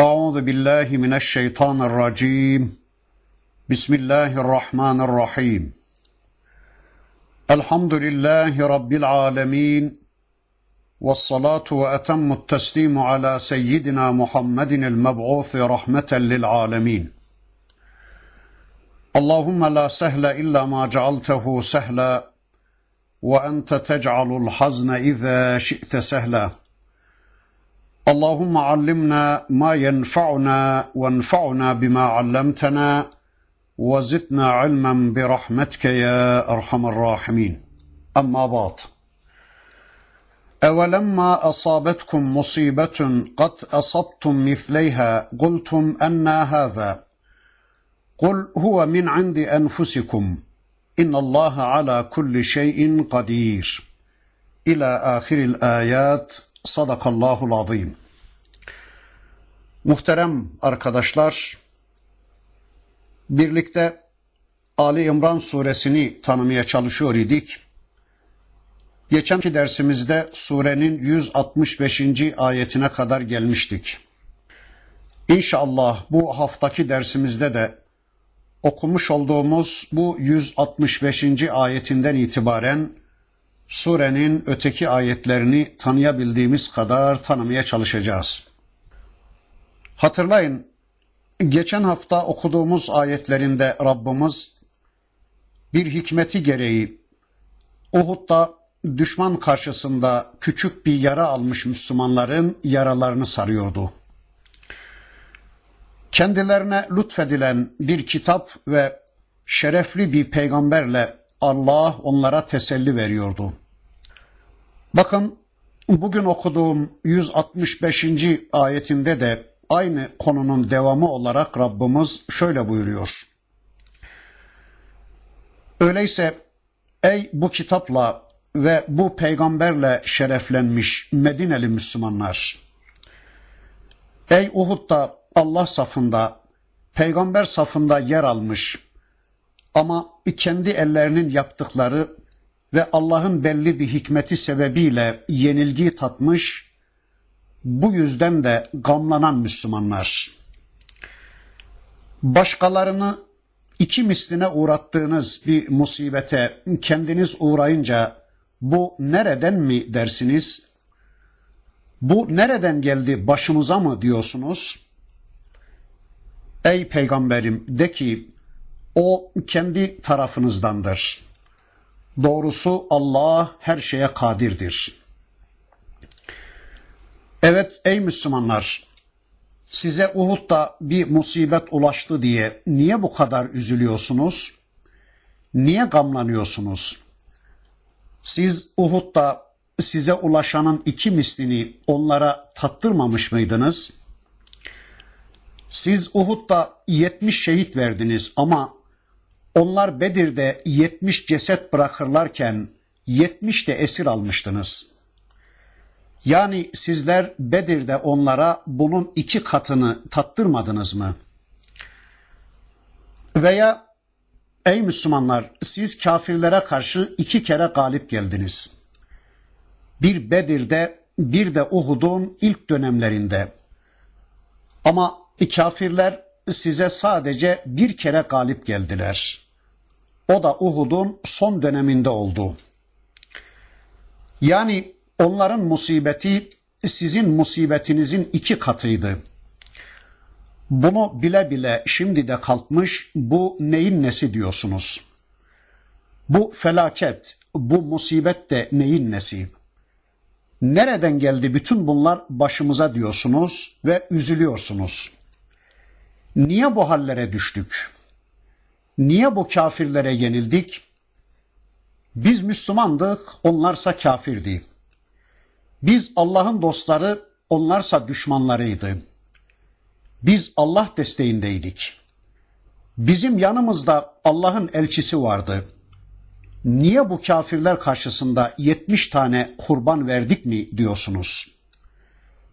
أعوذ بالله من الشيطان الرجيم بسم الله الرحمن الرحيم الحمد لله رب العالمين والصلاة وأتم التسليم على سيدنا محمد المبعوث رحمة للعالمين اللهم لا سهل إلا ما جعلته سهلا وأنت تجعل الحزن إذا شئت سهلا اللهم علمنا ما ينفعنا وانفعنا بما علمتنا وزدنا علما برحمتك يا ارحم الراحمين اما بعد اولما اصابتكم مصيبه قد اصبتم مثليها قلتم ان هذا قل هو من عند انفسكم ان الله على كل شيء قدير الى اخر الايات صدق الله العظيم Muhterem arkadaşlar, birlikte Ali İmran suresini tanımaya çalışıyor idik. Geçenki dersimizde surenin 165. ayetine kadar gelmiştik. İnşallah bu haftaki dersimizde de okumuş olduğumuz bu 165. ayetinden itibaren surenin öteki ayetlerini tanıyabildiğimiz kadar tanımaya çalışacağız. Hatırlayın geçen hafta okuduğumuz ayetlerinde Rabbimiz bir hikmeti gereği Uhud'da düşman karşısında küçük bir yara almış Müslümanların yaralarını sarıyordu. Kendilerine lütfedilen bir kitap ve şerefli bir peygamberle Allah onlara teselli veriyordu. Bakın bugün okuduğum 165. ayetinde de aynı konunun devamı olarak Rabbimiz şöyle buyuruyor. Öyleyse ey bu kitapla ve bu peygamberle şereflenmiş Medineli Müslümanlar. Ey Uhud'da Allah safında, peygamber safında yer almış ama kendi ellerinin yaptıkları ve Allah'ın belli bir hikmeti sebebiyle yenilgi tatmış bu yüzden de gamlanan Müslümanlar. Başkalarını iki misline uğrattığınız bir musibete kendiniz uğrayınca bu nereden mi dersiniz? Bu nereden geldi başımıza mı diyorsunuz? Ey peygamberim de ki o kendi tarafınızdandır. Doğrusu Allah her şeye kadirdir. Evet ey Müslümanlar size Uhud'da bir musibet ulaştı diye niye bu kadar üzülüyorsunuz? Niye gamlanıyorsunuz? Siz Uhud'da size ulaşanın iki mislini onlara tattırmamış mıydınız? Siz Uhud'da 70 şehit verdiniz ama onlar Bedir'de 70 ceset bırakırlarken 70 de esir almıştınız.'' Yani sizler Bedir'de onlara bunun iki katını tattırmadınız mı? Veya ey Müslümanlar siz kafirlere karşı iki kere galip geldiniz. Bir Bedir'de bir de Uhud'un ilk dönemlerinde. Ama kafirler size sadece bir kere galip geldiler. O da Uhud'un son döneminde oldu. Yani Onların musibeti sizin musibetinizin iki katıydı. Bunu bile bile şimdi de kalkmış bu neyin nesi diyorsunuz. Bu felaket, bu musibet de neyin nesi? Nereden geldi bütün bunlar başımıza diyorsunuz ve üzülüyorsunuz. Niye bu hallere düştük? Niye bu kafirlere yenildik? Biz Müslümandık, onlarsa kafirdi. Biz Allah'ın dostları, onlarsa düşmanlarıydı. Biz Allah desteğindeydik. Bizim yanımızda Allah'ın elçisi vardı. Niye bu kafirler karşısında 70 tane kurban verdik mi diyorsunuz?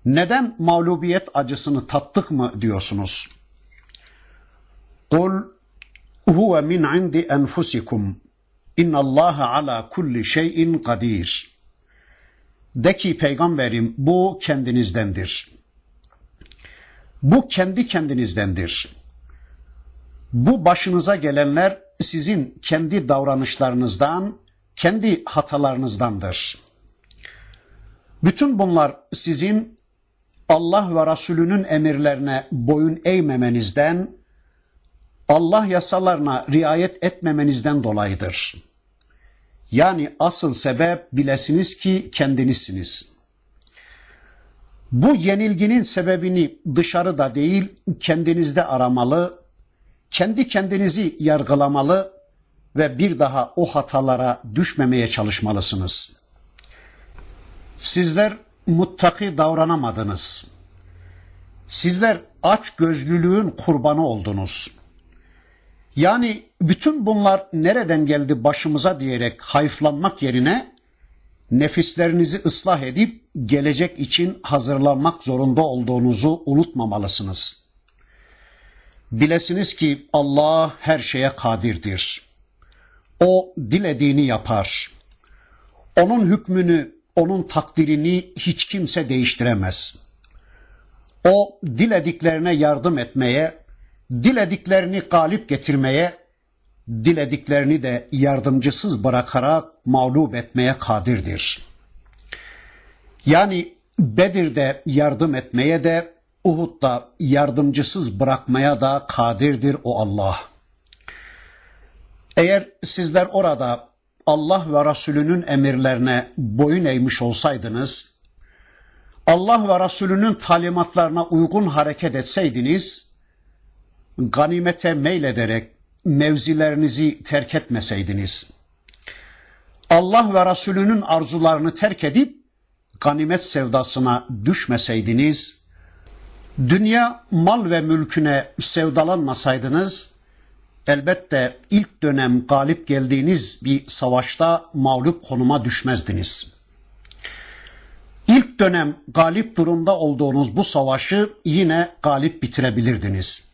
Neden mağlubiyet acısını tattık mı diyorsunuz? Kul huve min indi enfusikum. İnnallaha ala kulli şeyin kadir.'' De ki peygamberim bu kendinizdendir. Bu kendi kendinizdendir. Bu başınıza gelenler sizin kendi davranışlarınızdan, kendi hatalarınızdandır. Bütün bunlar sizin Allah ve Resulünün emirlerine boyun eğmemenizden, Allah yasalarına riayet etmemenizden dolayıdır.'' Yani asıl sebep bilesiniz ki kendinizsiniz. Bu yenilginin sebebini dışarıda değil kendinizde aramalı, kendi kendinizi yargılamalı ve bir daha o hatalara düşmemeye çalışmalısınız. Sizler muttaki davranamadınız. Sizler aç gözlülüğün kurbanı oldunuz. Yani bütün bunlar nereden geldi başımıza diyerek hayflanmak yerine nefislerinizi ıslah edip gelecek için hazırlanmak zorunda olduğunuzu unutmamalısınız. Bilesiniz ki Allah her şeye kadirdir. O dilediğini yapar. Onun hükmünü, onun takdirini hiç kimse değiştiremez. O dilediklerine yardım etmeye, dilediklerini galip getirmeye, dilediklerini de yardımcısız bırakarak mağlup etmeye kadirdir. Yani Bedir'de yardım etmeye de, Uhud'da yardımcısız bırakmaya da kadirdir o Allah. Eğer sizler orada Allah ve Resulünün emirlerine boyun eğmiş olsaydınız, Allah ve Resulünün talimatlarına uygun hareket etseydiniz, ganimete meylederek mevzilerinizi terk etmeseydiniz. Allah ve Resulünün arzularını terk edip ganimet sevdasına düşmeseydiniz, dünya mal ve mülküne sevdalanmasaydınız, elbette ilk dönem galip geldiğiniz bir savaşta mağlup konuma düşmezdiniz. İlk dönem galip durumda olduğunuz bu savaşı yine galip bitirebilirdiniz.''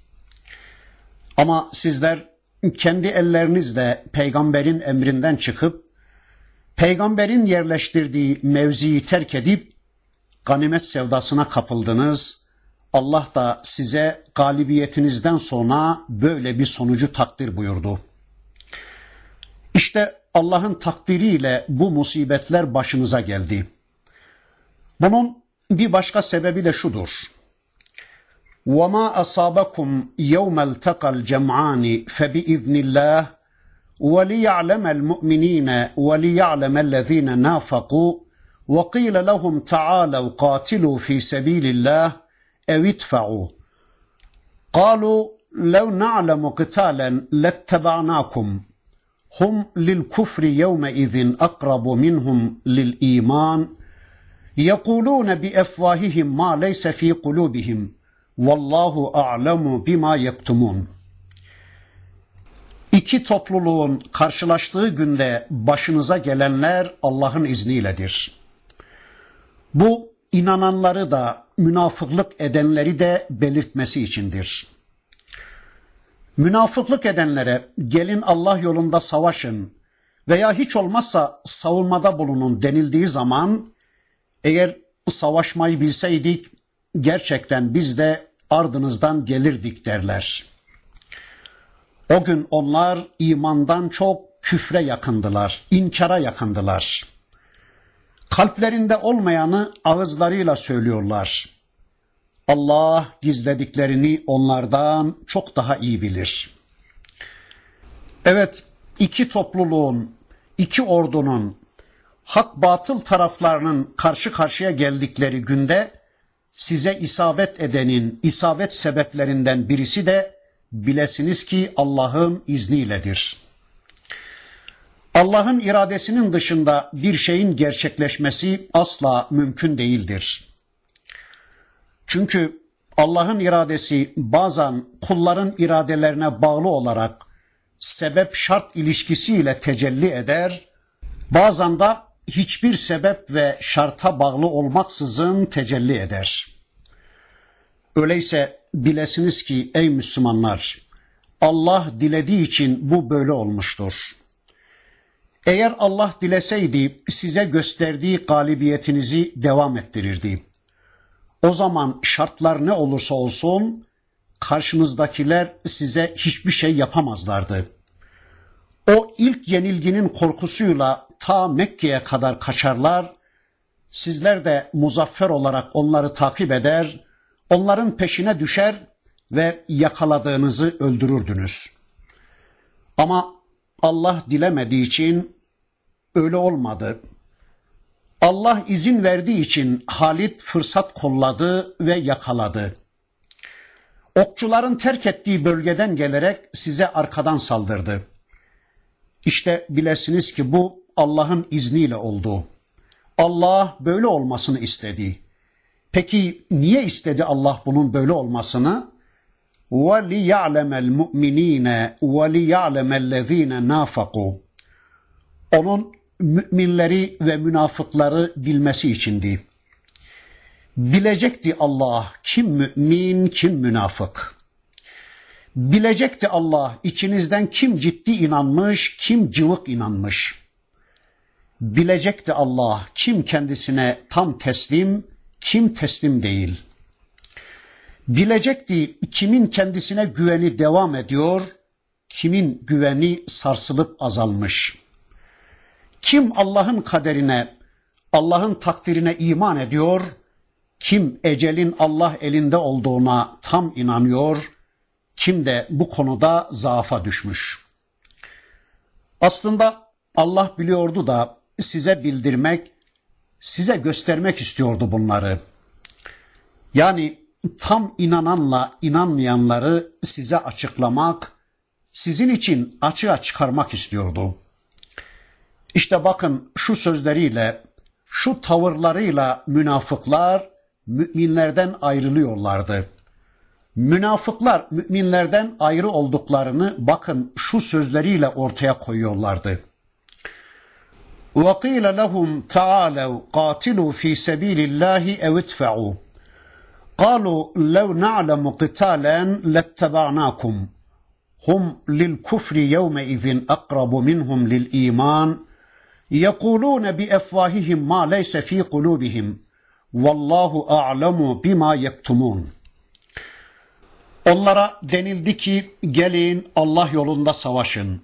Ama sizler kendi ellerinizle peygamberin emrinden çıkıp peygamberin yerleştirdiği mevziyi terk edip ganimet sevdasına kapıldınız. Allah da size galibiyetinizden sonra böyle bir sonucu takdir buyurdu. İşte Allah'ın takdiriyle bu musibetler başınıza geldi. Bunun bir başka sebebi de şudur. وما أصابكم يوم التقى الجمعان فبإذن الله وليعلم المؤمنين وليعلم الذين نافقوا وقيل لهم تعالوا قاتلوا في سبيل الله أو ادفعوا قالوا لو نعلم قتالا لاتبعناكم هم للكفر يومئذ أقرب منهم للإيمان يقولون بأفواههم ما ليس في قلوبهم Vallahu a'lemu bima yektumun. İki topluluğun karşılaştığı günde başınıza gelenler Allah'ın izniyledir. Bu inananları da münafıklık edenleri de belirtmesi içindir. Münafıklık edenlere gelin Allah yolunda savaşın veya hiç olmazsa savunmada bulunun denildiği zaman eğer savaşmayı bilseydik gerçekten biz de ardınızdan gelirdik derler. O gün onlar imandan çok küfre yakındılar, inkara yakındılar. Kalplerinde olmayanı ağızlarıyla söylüyorlar. Allah gizlediklerini onlardan çok daha iyi bilir. Evet, iki topluluğun, iki ordunun, hak batıl taraflarının karşı karşıya geldikleri günde size isabet edenin isabet sebeplerinden birisi de bilesiniz ki Allah'ın izniyledir. Allah'ın iradesinin dışında bir şeyin gerçekleşmesi asla mümkün değildir. Çünkü Allah'ın iradesi bazen kulların iradelerine bağlı olarak sebep şart ilişkisiyle tecelli eder, bazen de hiçbir sebep ve şarta bağlı olmaksızın tecelli eder. Öyleyse bilesiniz ki ey Müslümanlar, Allah dilediği için bu böyle olmuştur. Eğer Allah dileseydi size gösterdiği galibiyetinizi devam ettirirdi. O zaman şartlar ne olursa olsun karşınızdakiler size hiçbir şey yapamazlardı. O ilk yenilginin korkusuyla ta Mekke'ye kadar kaçarlar. Sizler de muzaffer olarak onları takip eder, onların peşine düşer ve yakaladığınızı öldürürdünüz. Ama Allah dilemediği için öyle olmadı. Allah izin verdiği için Halit fırsat kolladı ve yakaladı. Okçuların terk ettiği bölgeden gelerek size arkadan saldırdı. İşte bilesiniz ki bu Allah'ın izniyle oldu. Allah böyle olmasını istedi. Peki niye istedi Allah bunun böyle olmasını? وَلِيَعْلَمَ الْمُؤْمِن۪ينَ وَلِيَعْلَمَ الَّذ۪ينَ نَافَقُوا Onun müminleri ve münafıkları bilmesi içindi. Bilecekti Allah kim mümin kim münafık. Bilecekti Allah içinizden kim ciddi inanmış kim cıvık inanmış.'' bilecekti Allah kim kendisine tam teslim, kim teslim değil. Bilecekti kimin kendisine güveni devam ediyor, kimin güveni sarsılıp azalmış. Kim Allah'ın kaderine, Allah'ın takdirine iman ediyor, kim ecelin Allah elinde olduğuna tam inanıyor, kim de bu konuda zaafa düşmüş. Aslında Allah biliyordu da size bildirmek, size göstermek istiyordu bunları. Yani tam inananla inanmayanları size açıklamak, sizin için açığa çıkarmak istiyordu. İşte bakın şu sözleriyle, şu tavırlarıyla münafıklar müminlerden ayrılıyorlardı. Münafıklar müminlerden ayrı olduklarını bakın şu sözleriyle ortaya koyuyorlardı. وقيل لهم تعالوا قاتلوا في سبيل الله أو ادفعوا قالوا لو نعلم قتالا لاتبعناكم هم للكفر يومئذ أقرب منهم للإيمان يقولون بأفواههم ما ليس في قلوبهم Vallahu a'lemu bima yektumun. Onlara denildi ki gelin Allah yolunda savaşın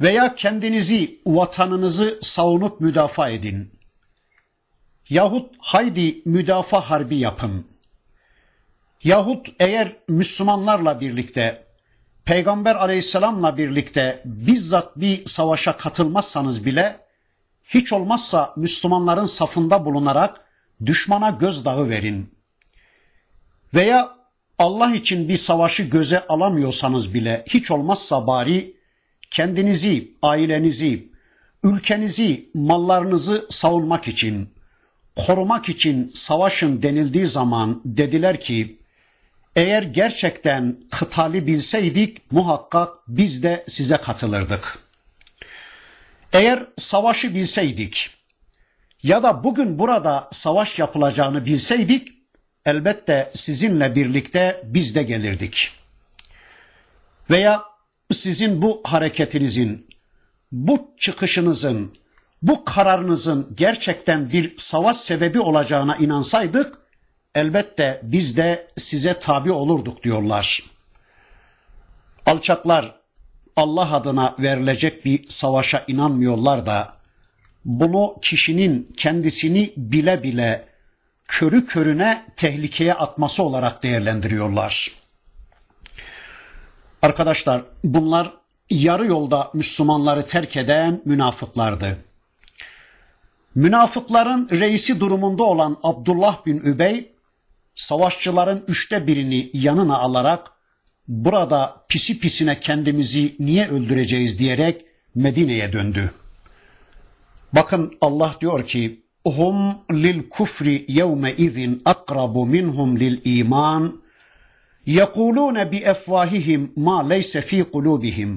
veya kendinizi, vatanınızı savunup müdafaa edin. Yahut haydi müdafaa harbi yapın. Yahut eğer Müslümanlarla birlikte, Peygamber aleyhisselamla birlikte bizzat bir savaşa katılmazsanız bile, hiç olmazsa Müslümanların safında bulunarak düşmana gözdağı verin. Veya Allah için bir savaşı göze alamıyorsanız bile hiç olmazsa bari kendinizi, ailenizi, ülkenizi, mallarınızı savunmak için, korumak için savaşın denildiği zaman dediler ki, eğer gerçekten kıtali bilseydik muhakkak biz de size katılırdık. Eğer savaşı bilseydik ya da bugün burada savaş yapılacağını bilseydik elbette sizinle birlikte biz de gelirdik. Veya sizin bu hareketinizin, bu çıkışınızın, bu kararınızın gerçekten bir savaş sebebi olacağına inansaydık, elbette biz de size tabi olurduk diyorlar. Alçaklar Allah adına verilecek bir savaşa inanmıyorlar da bunu kişinin kendisini bile bile körü körüne tehlikeye atması olarak değerlendiriyorlar. Arkadaşlar bunlar yarı yolda Müslümanları terk eden münafıklardı. Münafıkların reisi durumunda olan Abdullah bin Übey, savaşçıların üçte birini yanına alarak burada pisi pisine kendimizi niye öldüreceğiz diyerek Medine'ye döndü. Bakın Allah diyor ki hum lil kufri yevme izin akrabu minhum lil iman يَقُولُونَ بِأَفْوَاهِهِمْ مَا لَيْسَ ف۪ي قُلُوبِهِمْ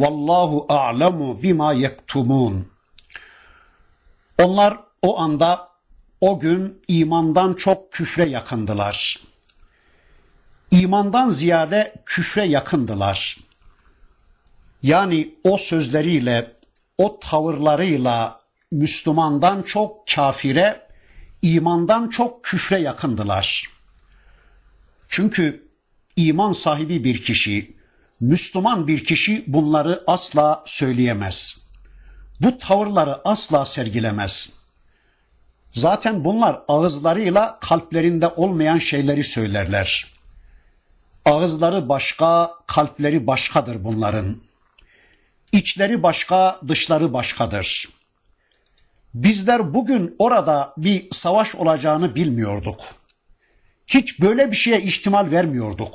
وَاللّٰهُ أَعْلَمُ بِمَا يَكْتُمُونَ Onlar o anda, o gün imandan çok küfre yakındılar. İmandan ziyade küfre yakındılar. Yani o sözleriyle, o tavırlarıyla Müslümandan çok kafire, imandan çok küfre yakındılar. Çünkü iman sahibi bir kişi, Müslüman bir kişi bunları asla söyleyemez. Bu tavırları asla sergilemez. Zaten bunlar ağızlarıyla kalplerinde olmayan şeyleri söylerler. Ağızları başka, kalpleri başkadır bunların. İçleri başka, dışları başkadır. Bizler bugün orada bir savaş olacağını bilmiyorduk. Hiç böyle bir şeye ihtimal vermiyorduk.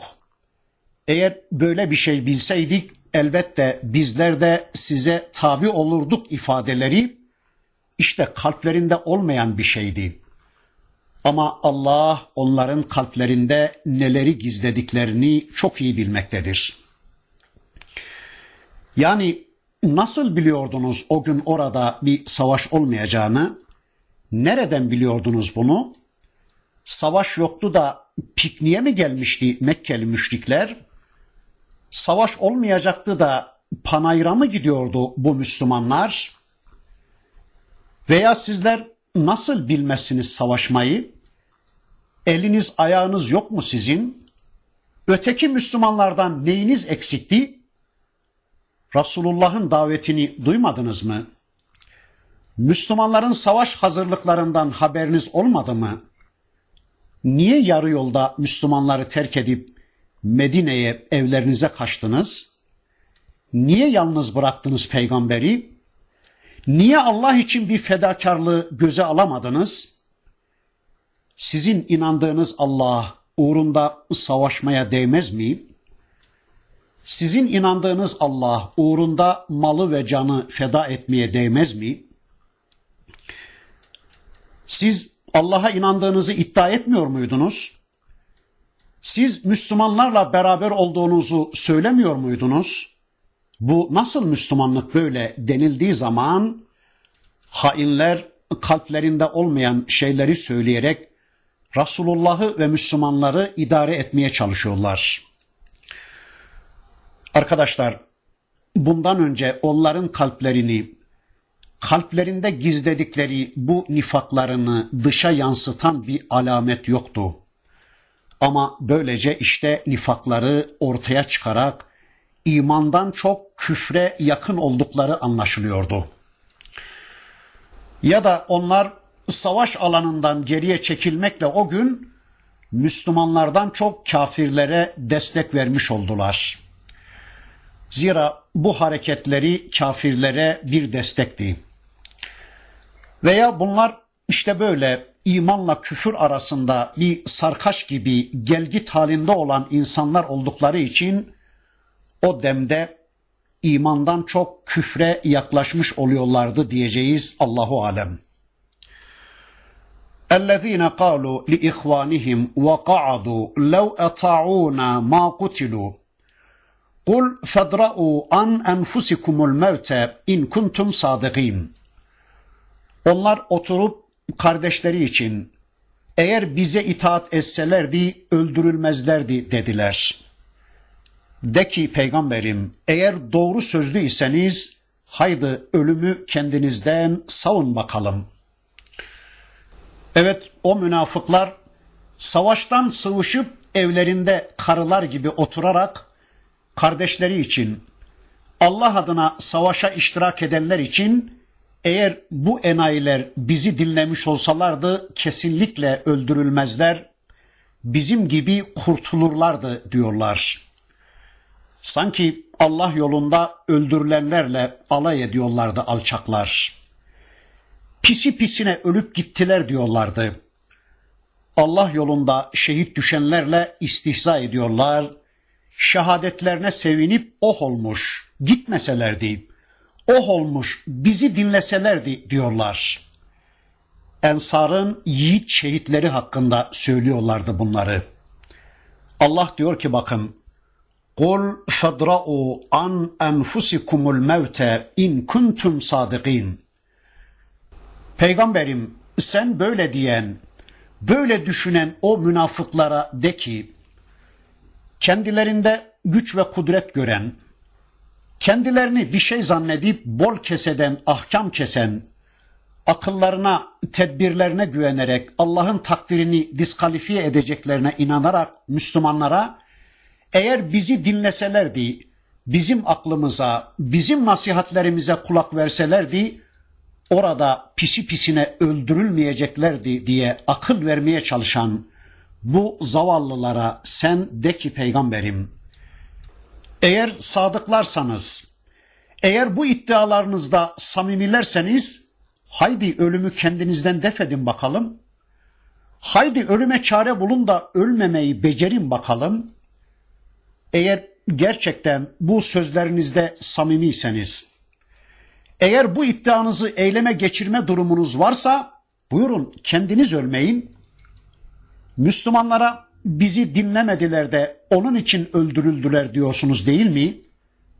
Eğer böyle bir şey bilseydik elbette bizler de size tabi olurduk ifadeleri işte kalplerinde olmayan bir şeydi. Ama Allah onların kalplerinde neleri gizlediklerini çok iyi bilmektedir. Yani nasıl biliyordunuz o gün orada bir savaş olmayacağını? Nereden biliyordunuz bunu? savaş yoktu da pikniğe mi gelmişti Mekkeli müşrikler? Savaş olmayacaktı da panayra mı gidiyordu bu Müslümanlar? Veya sizler nasıl bilmezsiniz savaşmayı? Eliniz ayağınız yok mu sizin? Öteki Müslümanlardan neyiniz eksikti? Resulullah'ın davetini duymadınız mı? Müslümanların savaş hazırlıklarından haberiniz olmadı mı? niye yarı yolda Müslümanları terk edip Medine'ye evlerinize kaçtınız? Niye yalnız bıraktınız peygamberi? Niye Allah için bir fedakarlığı göze alamadınız? Sizin inandığınız Allah uğrunda savaşmaya değmez mi? Sizin inandığınız Allah uğrunda malı ve canı feda etmeye değmez mi? Siz Allah'a inandığınızı iddia etmiyor muydunuz? Siz Müslümanlarla beraber olduğunuzu söylemiyor muydunuz? Bu nasıl Müslümanlık böyle denildiği zaman hainler kalplerinde olmayan şeyleri söyleyerek Resulullah'ı ve Müslümanları idare etmeye çalışıyorlar. Arkadaşlar bundan önce onların kalplerini kalplerinde gizledikleri bu nifaklarını dışa yansıtan bir alamet yoktu. Ama böylece işte nifakları ortaya çıkarak imandan çok küfre yakın oldukları anlaşılıyordu. Ya da onlar savaş alanından geriye çekilmekle o gün Müslümanlardan çok kafirlere destek vermiş oldular. Zira bu hareketleri kafirlere bir destekti. Veya bunlar işte böyle imanla küfür arasında bir sarkaç gibi gelgit halinde olan insanlar oldukları için o demde imandan çok küfre yaklaşmış oluyorlardı diyeceğiz Allahu alem. li قالوا wa وقعدوا لو أطاعونا ma qutilu. قل fadra'u an أنفسكم الموت in kuntum صادقين onlar oturup kardeşleri için eğer bize itaat etselerdi öldürülmezlerdi dediler. De ki peygamberim eğer doğru sözlü iseniz haydi ölümü kendinizden savun bakalım. Evet o münafıklar savaştan sıvışıp evlerinde karılar gibi oturarak kardeşleri için Allah adına savaşa iştirak edenler için eğer bu enayiler bizi dinlemiş olsalardı kesinlikle öldürülmezler, bizim gibi kurtulurlardı diyorlar. Sanki Allah yolunda öldürülenlerle alay ediyorlardı alçaklar. Pisi pisine ölüp gittiler diyorlardı. Allah yolunda şehit düşenlerle istihza ediyorlar. Şehadetlerine sevinip oh olmuş, gitmeselerdi. deyip oh olmuş bizi dinleselerdi diyorlar. Ensar'ın yiğit şehitleri hakkında söylüyorlardı bunları. Allah diyor ki bakın قُلْ فَدْرَعُوا عَنْ أَنْفُسِكُمُ الْمَوْتَ اِنْ كُنْتُمْ صَادِقِينَ Peygamberim sen böyle diyen, böyle düşünen o münafıklara de ki, kendilerinde güç ve kudret gören, kendilerini bir şey zannedip bol keseden, ahkam kesen, akıllarına, tedbirlerine güvenerek, Allah'ın takdirini diskalifiye edeceklerine inanarak Müslümanlara eğer bizi dinleselerdi, bizim aklımıza, bizim nasihatlerimize kulak verselerdi, orada pisi pisine öldürülmeyeceklerdi diye akıl vermeye çalışan bu zavallılara sen de ki peygamberim.'' Eğer sadıklarsanız, eğer bu iddialarınızda samimilerseniz, haydi ölümü kendinizden defedin bakalım. Haydi ölüme çare bulun da ölmemeyi becerin bakalım. Eğer gerçekten bu sözlerinizde samimiyseniz, eğer bu iddianızı eyleme geçirme durumunuz varsa buyurun kendiniz ölmeyin. Müslümanlara bizi dinlemediler de onun için öldürüldüler diyorsunuz değil mi?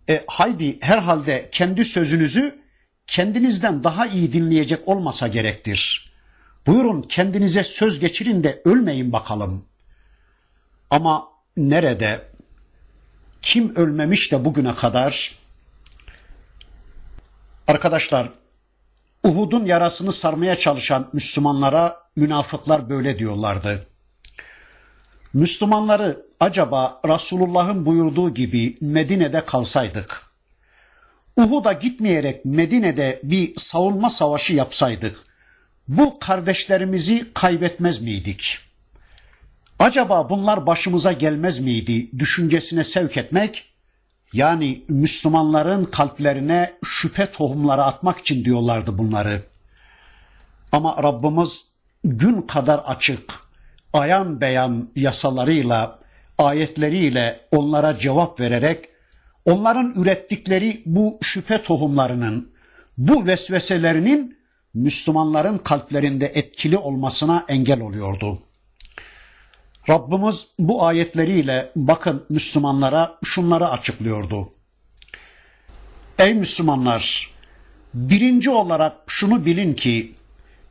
E, haydi herhalde kendi sözünüzü kendinizden daha iyi dinleyecek olmasa gerektir. Buyurun kendinize söz geçirin de ölmeyin bakalım. Ama nerede? Kim ölmemiş de bugüne kadar? Arkadaşlar Uhud'un yarasını sarmaya çalışan Müslümanlara münafıklar böyle diyorlardı. Müslümanları acaba Resulullah'ın buyurduğu gibi Medine'de kalsaydık, Uhud'a gitmeyerek Medine'de bir savunma savaşı yapsaydık, bu kardeşlerimizi kaybetmez miydik? Acaba bunlar başımıza gelmez miydi düşüncesine sevk etmek, yani Müslümanların kalplerine şüphe tohumları atmak için diyorlardı bunları. Ama Rabbimiz gün kadar açık, ayan beyan yasalarıyla, ayetleriyle onlara cevap vererek onların ürettikleri bu şüphe tohumlarının, bu vesveselerinin Müslümanların kalplerinde etkili olmasına engel oluyordu. Rabbimiz bu ayetleriyle bakın Müslümanlara şunları açıklıyordu. Ey Müslümanlar! Birinci olarak şunu bilin ki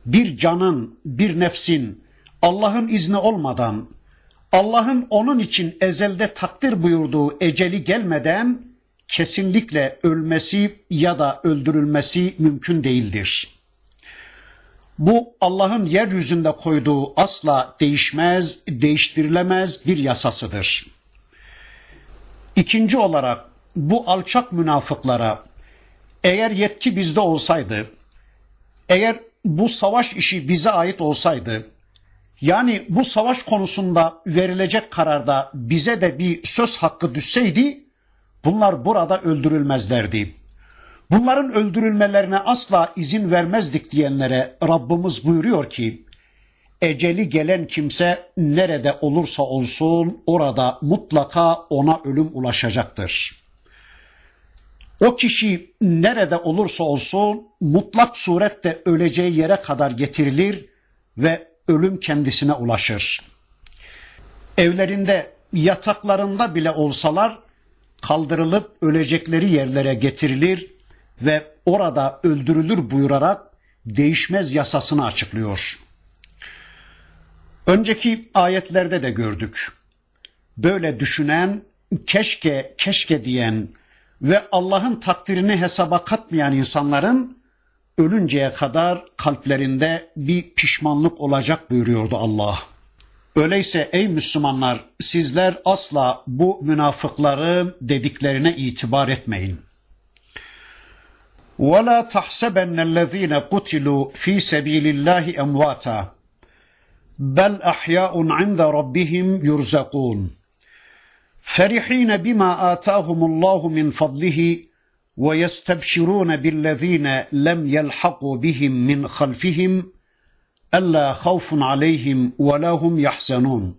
bir canın, bir nefsin Allah'ın izni olmadan, Allah'ın onun için ezelde takdir buyurduğu eceli gelmeden kesinlikle ölmesi ya da öldürülmesi mümkün değildir. Bu Allah'ın yeryüzünde koyduğu asla değişmez, değiştirilemez bir yasasıdır. İkinci olarak bu alçak münafıklara eğer yetki bizde olsaydı, eğer bu savaş işi bize ait olsaydı, yani bu savaş konusunda verilecek kararda bize de bir söz hakkı düşseydi bunlar burada öldürülmezlerdi. Bunların öldürülmelerine asla izin vermezdik diyenlere Rabbimiz buyuruyor ki eceli gelen kimse nerede olursa olsun orada mutlaka ona ölüm ulaşacaktır. O kişi nerede olursa olsun mutlak surette öleceği yere kadar getirilir ve ölüm kendisine ulaşır. Evlerinde yataklarında bile olsalar kaldırılıp ölecekleri yerlere getirilir ve orada öldürülür buyurarak değişmez yasasını açıklıyor. Önceki ayetlerde de gördük. Böyle düşünen, keşke keşke diyen ve Allah'ın takdirini hesaba katmayan insanların ölünceye kadar kalplerinde bir pişmanlık olacak buyuruyordu Allah. Öyleyse ey Müslümanlar sizler asla bu münafıkların dediklerine itibar etmeyin. وَلَا تَحْسَبَنَّ الَّذ۪ينَ قُتِلُوا ف۪ي سَب۪يلِ اللّٰهِ اَمْوَاتًا بَلْ اَحْيَاءٌ عِنْدَ رَبِّهِمْ يُرْزَقُونَ فَرِح۪ينَ بِمَا آتَاهُمُ اللّٰهُ مِنْ فَضْلِهِ ويستبشرون بالذين لم يلحقوا بهم من خلفهم ألا خوف عليهم ولا هم يحزنون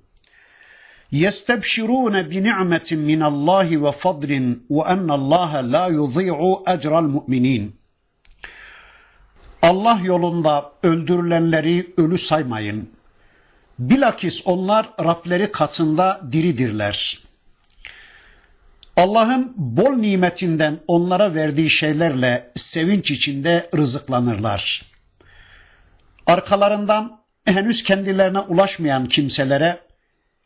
يستبشرون بنعمة من الله وفضل وأن الله la يضيع أجر المؤمنين Allah yolunda öldürülenleri ölü saymayın. Bilakis onlar Rableri katında diridirler.'' Allah'ın bol nimetinden onlara verdiği şeylerle sevinç içinde rızıklanırlar. Arkalarından henüz kendilerine ulaşmayan kimselere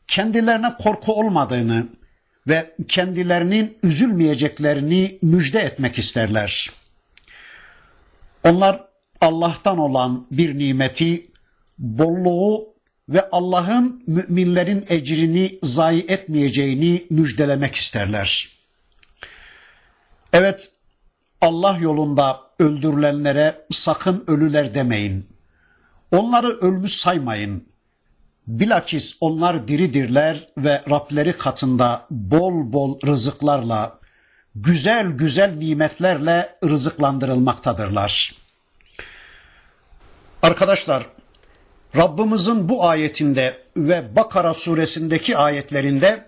kendilerine korku olmadığını ve kendilerinin üzülmeyeceklerini müjde etmek isterler. Onlar Allah'tan olan bir nimeti, bolluğu ve Allah'ın müminlerin ecrini zayi etmeyeceğini müjdelemek isterler. Evet, Allah yolunda öldürülenlere sakın ölüler demeyin. Onları ölmüş saymayın. Bilakis onlar diridirler ve Rableri katında bol bol rızıklarla, güzel güzel nimetlerle rızıklandırılmaktadırlar. Arkadaşlar Rabbimizin bu ayetinde ve Bakara suresindeki ayetlerinde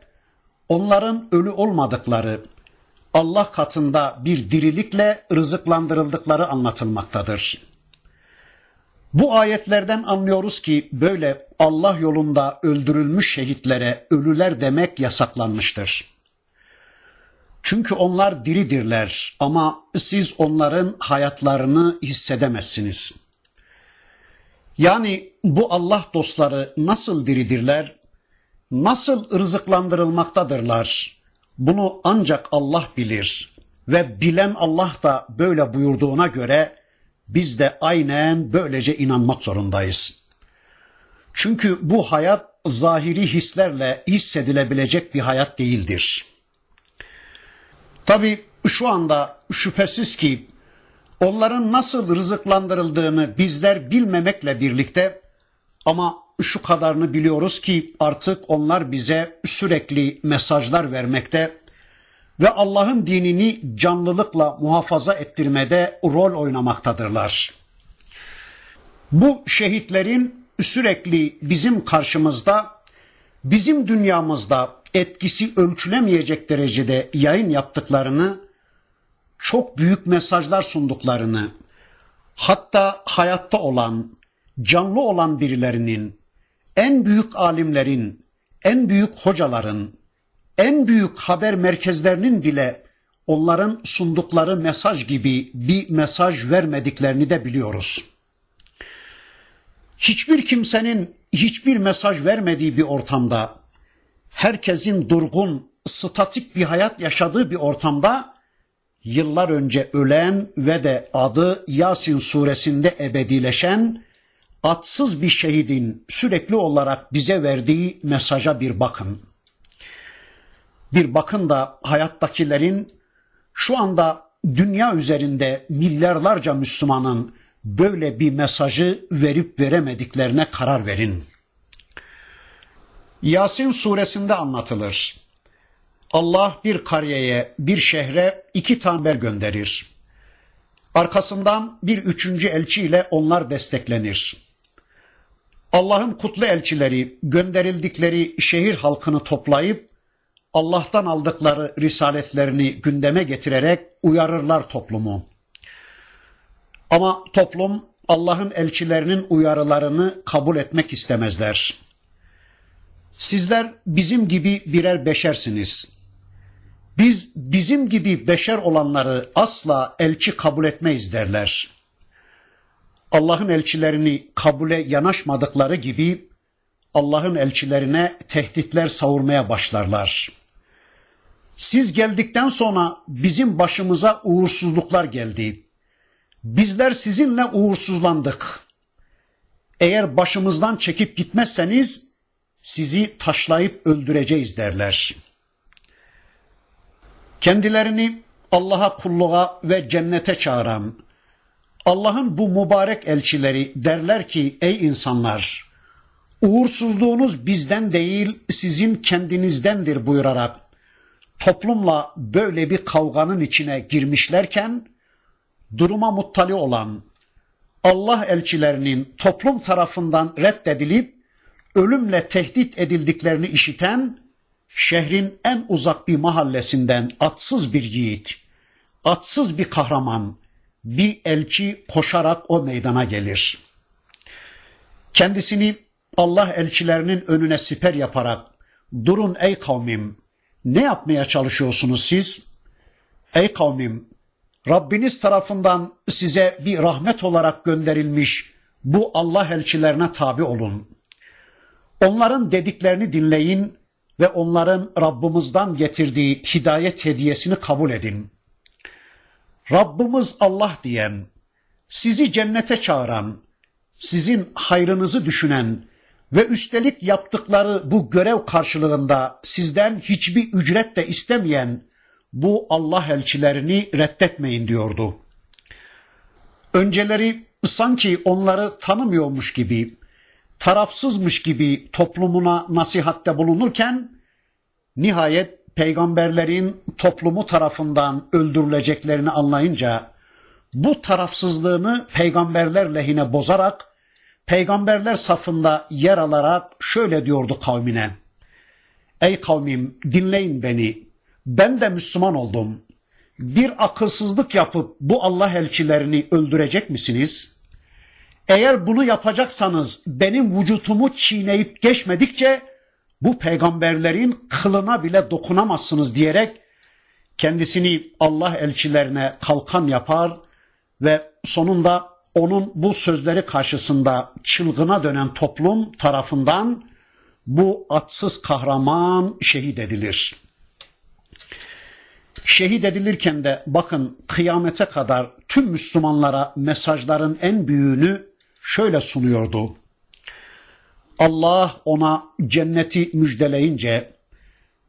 onların ölü olmadıkları, Allah katında bir dirilikle rızıklandırıldıkları anlatılmaktadır. Bu ayetlerden anlıyoruz ki böyle Allah yolunda öldürülmüş şehitlere ölüler demek yasaklanmıştır. Çünkü onlar diridirler ama siz onların hayatlarını hissedemezsiniz.'' Yani bu Allah dostları nasıl diridirler? Nasıl rızıklandırılmaktadırlar? Bunu ancak Allah bilir ve bilen Allah da böyle buyurduğuna göre biz de aynen böylece inanmak zorundayız. Çünkü bu hayat zahiri hislerle hissedilebilecek bir hayat değildir. Tabi şu anda şüphesiz ki Onların nasıl rızıklandırıldığını bizler bilmemekle birlikte ama şu kadarını biliyoruz ki artık onlar bize sürekli mesajlar vermekte ve Allah'ın dinini canlılıkla muhafaza ettirmede rol oynamaktadırlar. Bu şehitlerin sürekli bizim karşımızda, bizim dünyamızda etkisi ölçülemeyecek derecede yayın yaptıklarını çok büyük mesajlar sunduklarını, hatta hayatta olan, canlı olan birilerinin, en büyük alimlerin, en büyük hocaların, en büyük haber merkezlerinin bile onların sundukları mesaj gibi bir mesaj vermediklerini de biliyoruz. Hiçbir kimsenin hiçbir mesaj vermediği bir ortamda, herkesin durgun, statik bir hayat yaşadığı bir ortamda yıllar önce ölen ve de adı Yasin suresinde ebedileşen atsız bir şehidin sürekli olarak bize verdiği mesaja bir bakın. Bir bakın da hayattakilerin şu anda dünya üzerinde milyarlarca Müslümanın böyle bir mesajı verip veremediklerine karar verin. Yasin suresinde anlatılır. Allah bir kariyeye, bir şehre iki tanber gönderir. Arkasından bir üçüncü elçi ile onlar desteklenir. Allah'ın kutlu elçileri gönderildikleri şehir halkını toplayıp Allah'tan aldıkları risaletlerini gündeme getirerek uyarırlar toplumu. Ama toplum Allah'ın elçilerinin uyarılarını kabul etmek istemezler. Sizler bizim gibi birer beşersiniz. Biz bizim gibi beşer olanları asla elçi kabul etmeyiz derler. Allah'ın elçilerini kabule yanaşmadıkları gibi Allah'ın elçilerine tehditler savurmaya başlarlar. Siz geldikten sonra bizim başımıza uğursuzluklar geldi. Bizler sizinle uğursuzlandık. Eğer başımızdan çekip gitmezseniz sizi taşlayıp öldüreceğiz derler.'' kendilerini Allah'a kulluğa ve cennete çağıran Allah'ın bu mübarek elçileri derler ki ey insanlar uğursuzluğunuz bizden değil sizin kendinizdendir buyurarak toplumla böyle bir kavganın içine girmişlerken duruma muttali olan Allah elçilerinin toplum tarafından reddedilip ölümle tehdit edildiklerini işiten şehrin en uzak bir mahallesinden atsız bir yiğit, atsız bir kahraman, bir elçi koşarak o meydana gelir. Kendisini Allah elçilerinin önüne siper yaparak, durun ey kavmim, ne yapmaya çalışıyorsunuz siz? Ey kavmim, Rabbiniz tarafından size bir rahmet olarak gönderilmiş bu Allah elçilerine tabi olun. Onların dediklerini dinleyin ve onların Rabbimizden getirdiği hidayet hediyesini kabul edin. Rabbimiz Allah diyen, sizi cennete çağıran, sizin hayrınızı düşünen ve üstelik yaptıkları bu görev karşılığında sizden hiçbir ücret de istemeyen bu Allah elçilerini reddetmeyin diyordu. Önceleri sanki onları tanımıyormuş gibi tarafsızmış gibi toplumuna nasihatte bulunurken nihayet peygamberlerin toplumu tarafından öldürüleceklerini anlayınca bu tarafsızlığını peygamberler lehine bozarak peygamberler safında yer alarak şöyle diyordu kavmine. Ey kavmim dinleyin beni. Ben de Müslüman oldum. Bir akılsızlık yapıp bu Allah elçilerini öldürecek misiniz?'' Eğer bunu yapacaksanız benim vücutumu çiğneyip geçmedikçe bu peygamberlerin kılına bile dokunamazsınız diyerek kendisini Allah elçilerine kalkan yapar ve sonunda onun bu sözleri karşısında çılgına dönen toplum tarafından bu atsız kahraman şehit edilir. Şehit edilirken de bakın kıyamete kadar tüm Müslümanlara mesajların en büyüğünü şöyle sunuyordu. Allah ona cenneti müjdeleyince,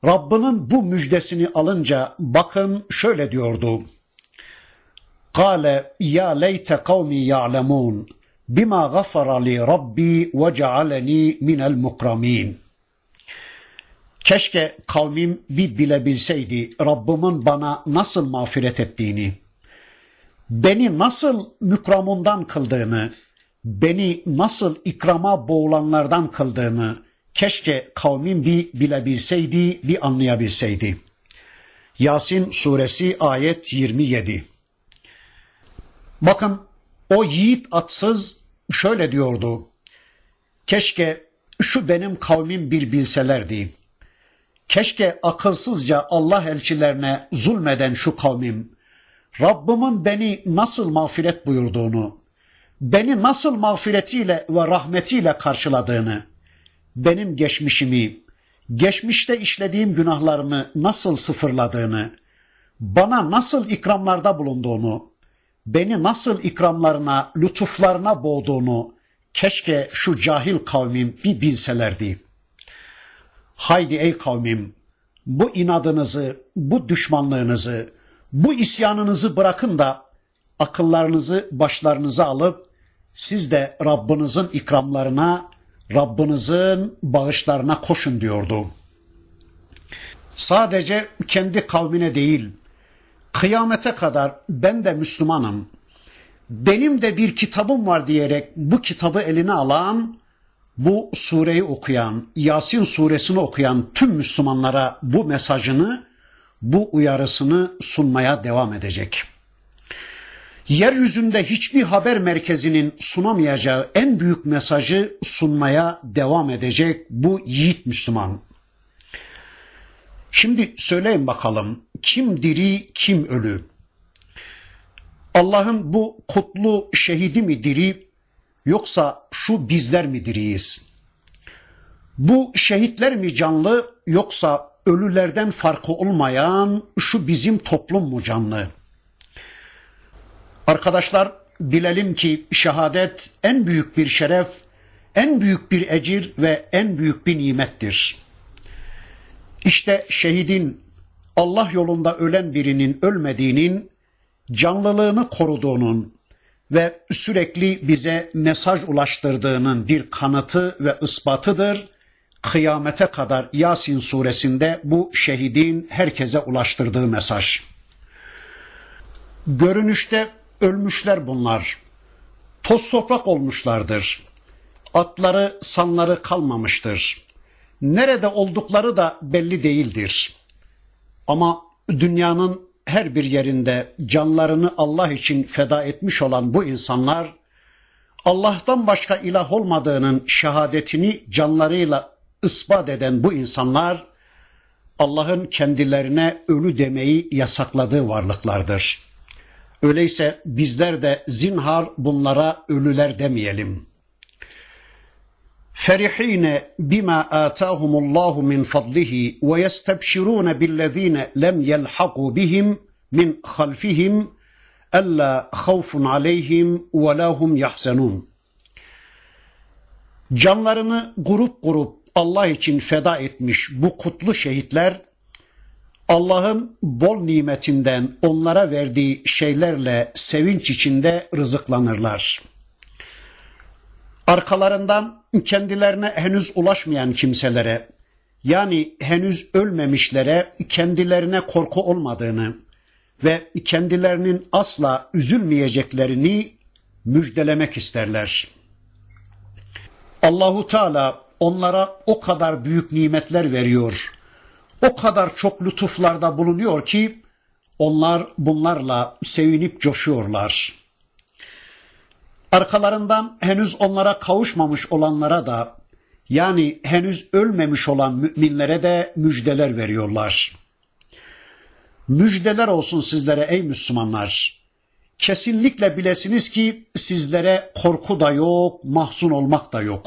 Rabbinin bu müjdesini alınca bakın şöyle diyordu. Kale ya leyte kavmi ya'lemun bima gafara li rabbi ve cealeni minel mukramin. Keşke kavmim bir bilebilseydi Rabbimin bana nasıl mağfiret ettiğini, beni nasıl mükramından kıldığını, beni nasıl ikrama boğulanlardan kıldığını keşke kavmin bir bilebilseydi, bir anlayabilseydi. Yasin suresi ayet 27. Bakın o yiğit atsız şöyle diyordu. Keşke şu benim kavmim bir bilselerdi. Keşke akılsızca Allah elçilerine zulmeden şu kavmim, Rabbimin beni nasıl mağfiret buyurduğunu, beni nasıl mağfiretiyle ve rahmetiyle karşıladığını, benim geçmişimi, geçmişte işlediğim günahlarımı nasıl sıfırladığını, bana nasıl ikramlarda bulunduğunu, beni nasıl ikramlarına, lütuflarına boğduğunu keşke şu cahil kavmim bir bilselerdi. Haydi ey kavmim, bu inadınızı, bu düşmanlığınızı, bu isyanınızı bırakın da akıllarınızı başlarınıza alıp siz de Rabbinizin ikramlarına, Rabbinizin bağışlarına koşun diyordu. Sadece kendi kavmine değil, kıyamete kadar ben de Müslümanım, benim de bir kitabım var diyerek bu kitabı eline alan, bu sureyi okuyan, Yasin suresini okuyan tüm Müslümanlara bu mesajını, bu uyarısını sunmaya devam edecek.'' yeryüzünde hiçbir haber merkezinin sunamayacağı en büyük mesajı sunmaya devam edecek bu yiğit Müslüman. Şimdi söyleyin bakalım kim diri kim ölü? Allah'ın bu kutlu şehidi mi diri yoksa şu bizler mi diriyiz? Bu şehitler mi canlı yoksa ölülerden farkı olmayan şu bizim toplum mu canlı? Arkadaşlar bilelim ki şehadet en büyük bir şeref, en büyük bir ecir ve en büyük bir nimettir. İşte şehidin Allah yolunda ölen birinin ölmediğinin, canlılığını koruduğunun ve sürekli bize mesaj ulaştırdığının bir kanıtı ve ispatıdır. Kıyamete kadar Yasin suresinde bu şehidin herkese ulaştırdığı mesaj. Görünüşte Ölmüşler bunlar. Toz toprak olmuşlardır. Atları, sanları kalmamıştır. Nerede oldukları da belli değildir. Ama dünyanın her bir yerinde canlarını Allah için feda etmiş olan bu insanlar Allah'tan başka ilah olmadığının şehadetini canlarıyla ispat eden bu insanlar Allah'ın kendilerine ölü demeyi yasakladığı varlıklardır. Öyleyse bizler de zinhar bunlara ölüler demeyelim. Ferihine bima atahumullahu min fadlihi ve yestebşirun billezine lem yelhaku bihim min halfihim alla havfun aleyhim ve lahum yahzenun. Canlarını grup grup Allah için feda etmiş bu kutlu şehitler Allah'ın bol nimetinden onlara verdiği şeylerle sevinç içinde rızıklanırlar. Arkalarından kendilerine henüz ulaşmayan kimselere yani henüz ölmemişlere kendilerine korku olmadığını ve kendilerinin asla üzülmeyeceklerini müjdelemek isterler. Allahu Teala onlara o kadar büyük nimetler veriyor o kadar çok lütuflarda bulunuyor ki onlar bunlarla sevinip coşuyorlar. Arkalarından henüz onlara kavuşmamış olanlara da yani henüz ölmemiş olan müminlere de müjdeler veriyorlar. Müjdeler olsun sizlere ey Müslümanlar. Kesinlikle bilesiniz ki sizlere korku da yok, mahzun olmak da yok.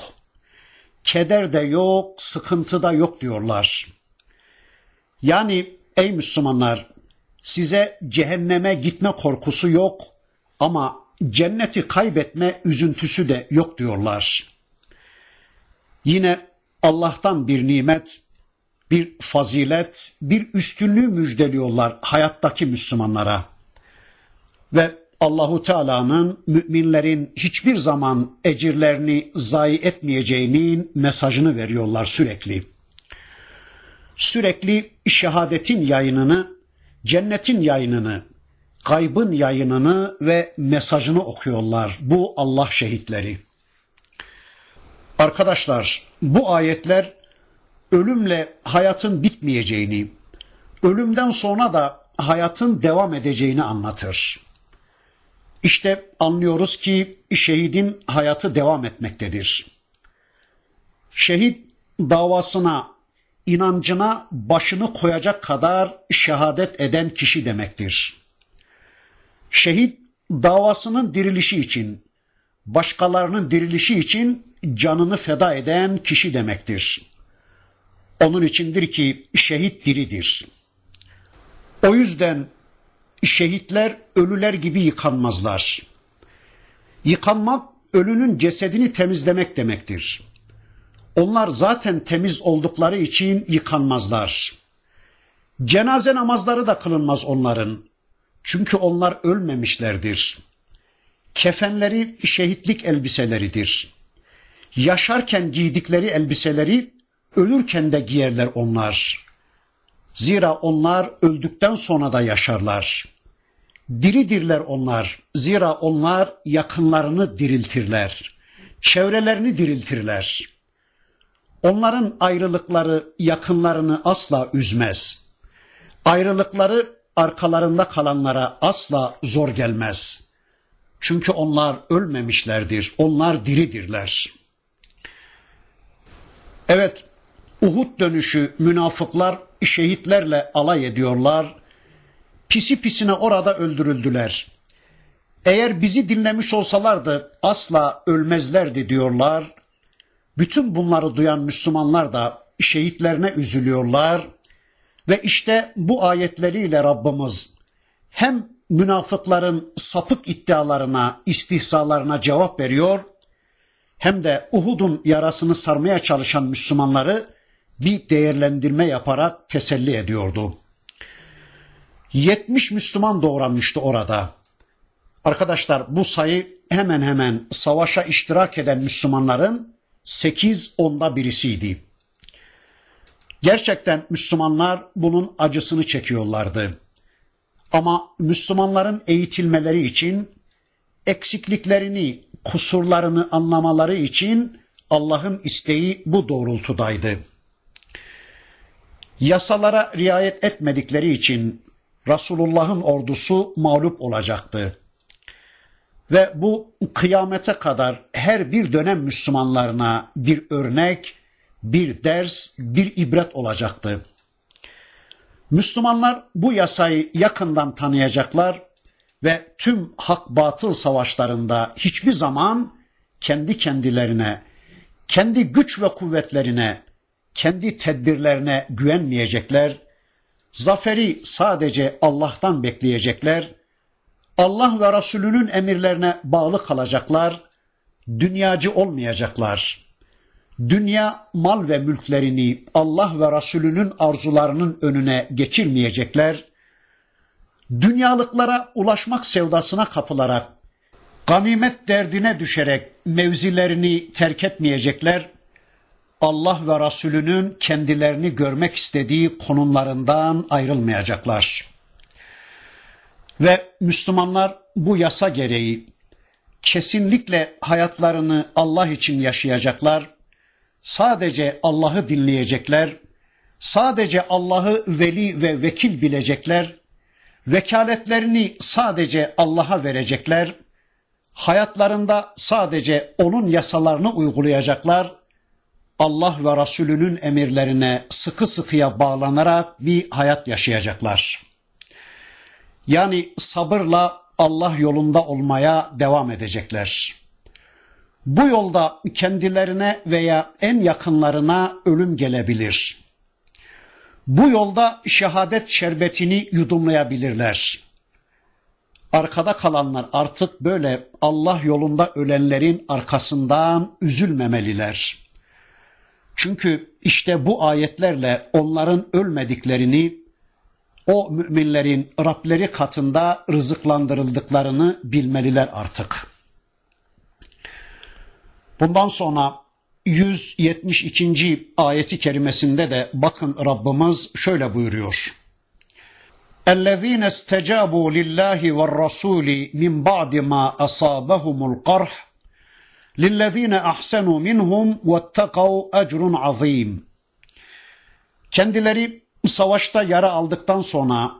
Keder de yok, sıkıntı da yok diyorlar.'' Yani ey Müslümanlar size cehenneme gitme korkusu yok ama cenneti kaybetme üzüntüsü de yok diyorlar. Yine Allah'tan bir nimet, bir fazilet, bir üstünlüğü müjdeliyorlar hayattaki Müslümanlara. Ve Allahu Teala'nın müminlerin hiçbir zaman ecirlerini zayi etmeyeceğinin mesajını veriyorlar sürekli. Sürekli şehadetin yayınını, cennetin yayınını, kaybın yayınını ve mesajını okuyorlar bu Allah şehitleri. Arkadaşlar bu ayetler ölümle hayatın bitmeyeceğini, ölümden sonra da hayatın devam edeceğini anlatır. İşte anlıyoruz ki şehidin hayatı devam etmektedir. Şehit davasına inancına başını koyacak kadar şehadet eden kişi demektir. Şehit davasının dirilişi için, başkalarının dirilişi için canını feda eden kişi demektir. Onun içindir ki şehit diridir. O yüzden şehitler ölüler gibi yıkanmazlar. Yıkanmak ölünün cesedini temizlemek demektir. Onlar zaten temiz oldukları için yıkanmazlar. Cenaze namazları da kılınmaz onların. Çünkü onlar ölmemişlerdir. Kefenleri şehitlik elbiseleridir. Yaşarken giydikleri elbiseleri ölürken de giyerler onlar. Zira onlar öldükten sonra da yaşarlar. Diridirler onlar. Zira onlar yakınlarını diriltirler. Çevrelerini diriltirler. Onların ayrılıkları yakınlarını asla üzmez. Ayrılıkları arkalarında kalanlara asla zor gelmez. Çünkü onlar ölmemişlerdir. Onlar diridirler. Evet, Uhud dönüşü münafıklar şehitlerle alay ediyorlar. Pisi pisine orada öldürüldüler. Eğer bizi dinlemiş olsalardı asla ölmezlerdi diyorlar. Bütün bunları duyan Müslümanlar da şehitlerine üzülüyorlar ve işte bu ayetleriyle Rabbimiz hem münafıkların sapık iddialarına, istihsalarına cevap veriyor hem de Uhud'un yarasını sarmaya çalışan Müslümanları bir değerlendirme yaparak teselli ediyordu. 70 Müslüman doğranmıştı orada. Arkadaşlar bu sayı hemen hemen savaşa iştirak eden Müslümanların 8 onda birisiydi. Gerçekten Müslümanlar bunun acısını çekiyorlardı. Ama Müslümanların eğitilmeleri için, eksikliklerini, kusurlarını anlamaları için Allah'ın isteği bu doğrultudaydı. Yasalara riayet etmedikleri için Resulullah'ın ordusu mağlup olacaktı. Ve bu kıyamete kadar her bir dönem Müslümanlarına bir örnek, bir ders, bir ibret olacaktı. Müslümanlar bu yasayı yakından tanıyacaklar ve tüm hak batıl savaşlarında hiçbir zaman kendi kendilerine, kendi güç ve kuvvetlerine, kendi tedbirlerine güvenmeyecekler. Zaferi sadece Allah'tan bekleyecekler Allah ve Resulünün emirlerine bağlı kalacaklar, dünyacı olmayacaklar. Dünya mal ve mülklerini Allah ve Resulünün arzularının önüne geçirmeyecekler. Dünyalıklara ulaşmak sevdasına kapılarak, ganimet derdine düşerek mevzilerini terk etmeyecekler. Allah ve Resulünün kendilerini görmek istediği konumlarından ayrılmayacaklar.'' Ve Müslümanlar bu yasa gereği kesinlikle hayatlarını Allah için yaşayacaklar, sadece Allah'ı dinleyecekler, sadece Allah'ı veli ve vekil bilecekler, vekaletlerini sadece Allah'a verecekler, hayatlarında sadece onun yasalarını uygulayacaklar, Allah ve Resulünün emirlerine sıkı sıkıya bağlanarak bir hayat yaşayacaklar.'' Yani sabırla Allah yolunda olmaya devam edecekler. Bu yolda kendilerine veya en yakınlarına ölüm gelebilir. Bu yolda şehadet şerbetini yudumlayabilirler. Arkada kalanlar artık böyle Allah yolunda ölenlerin arkasından üzülmemeliler. Çünkü işte bu ayetlerle onların ölmediklerini o müminlerin Rableri katında rızıklandırıldıklarını bilmeliler artık. Bundan sonra 172. ayeti kerimesinde de bakın Rabbimiz şöyle buyuruyor. اَلَّذ۪ينَ اسْتَجَابُوا لِلّٰهِ وَالرَّسُولِ مِنْ بَعْدِ مَا أَصَابَهُمُ الْقَرْحِ لِلَّذ۪ينَ اَحْسَنُوا مِنْهُمْ وَاتَّقَوْا اَجْرٌ عَظ۪يمٌ Kendileri savaşta yara aldıktan sonra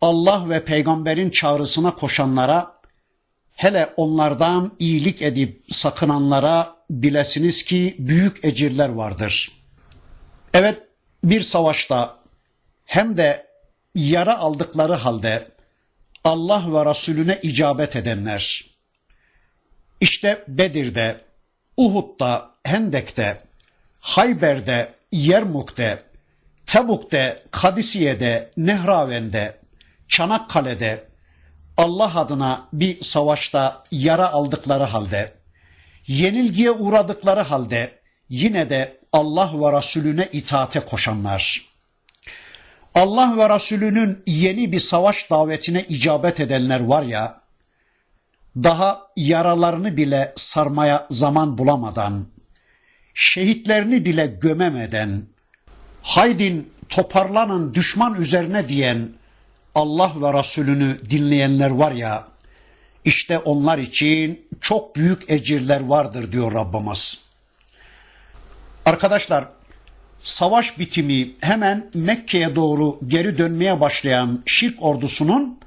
Allah ve peygamberin çağrısına koşanlara hele onlardan iyilik edip sakınanlara bilesiniz ki büyük ecirler vardır. Evet bir savaşta hem de yara aldıkları halde Allah ve Resulüne icabet edenler. İşte Bedir'de, Uhud'da, Hendek'te, Hayber'de, Yermuk'te, Tebuk'te, Kadisiye'de, Nehraven'de, Çanakkale'de Allah adına bir savaşta yara aldıkları halde, yenilgiye uğradıkları halde yine de Allah ve Resulüne itaate koşanlar, Allah ve Resulünün yeni bir savaş davetine icabet edenler var ya, daha yaralarını bile sarmaya zaman bulamadan, şehitlerini bile gömemeden, haydin toparlanın düşman üzerine diyen Allah ve Resulünü dinleyenler var ya, işte onlar için çok büyük ecirler vardır diyor Rabbimiz. Arkadaşlar, savaş bitimi hemen Mekke'ye doğru geri dönmeye başlayan şirk ordusunun